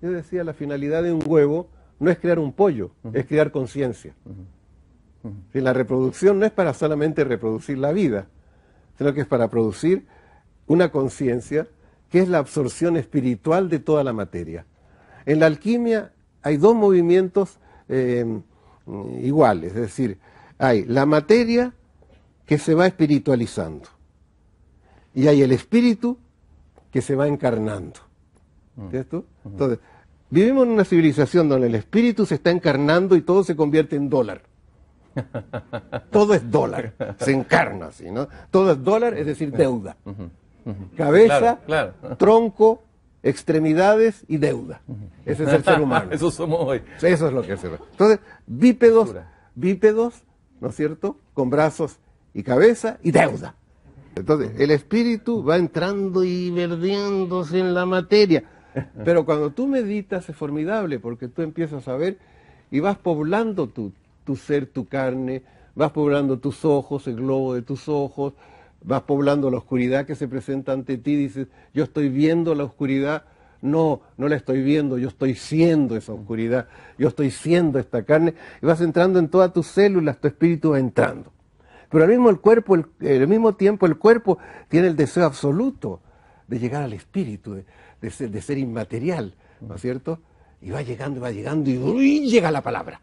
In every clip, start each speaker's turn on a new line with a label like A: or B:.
A: yo decía, la finalidad de un huevo no es crear un pollo, es crear conciencia. la reproducción no es para solamente reproducir la vida, sino que es para producir una conciencia que es la absorción espiritual de toda la materia. En la alquimia hay dos movimientos eh, iguales, es decir, hay la materia que se va espiritualizando y hay el espíritu que se va encarnando. Mm. Entonces, vivimos en una civilización donde el espíritu se está encarnando y todo se convierte en dólar. Todo es dólar, se encarna así, ¿no? Todo es dólar, es decir, deuda. Cabeza, tronco, extremidades y deuda. Ese es el ser humano. Eso somos hoy. Eso es lo que es Entonces, bípedos, bípedos, ¿no es cierto? Con brazos y cabeza y deuda. Entonces, el espíritu va entrando y verdiéndose en la materia. Pero cuando tú meditas es formidable porque tú empiezas a ver y vas poblando tu, ser, tu carne, vas poblando tus ojos, el globo de tus ojos, vas poblando la oscuridad que se presenta ante ti, dices, yo estoy viendo la oscuridad, no, no la estoy viendo, yo estoy siendo esa oscuridad, yo estoy siendo esta carne, y vas entrando en todas tus células, tu espíritu va entrando. Pero al mismo, el cuerpo, al mismo tiempo el cuerpo tiene el deseo absoluto de llegar al espíritu, de, ser, inmaterial, ¿no es cierto? Y va llegando, va llegando, y, llega la palabra.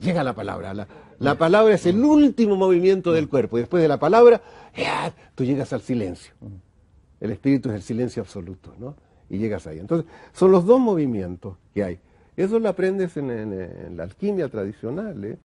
A: Llega la palabra. La, la palabra es el último movimiento del cuerpo. Y después de la palabra, tú llegas al silencio. El espíritu es el silencio absoluto, ¿no? Y llegas ahí. Entonces, son los dos movimientos que hay. Eso lo aprendes en, en la alquimia tradicional, ¿eh?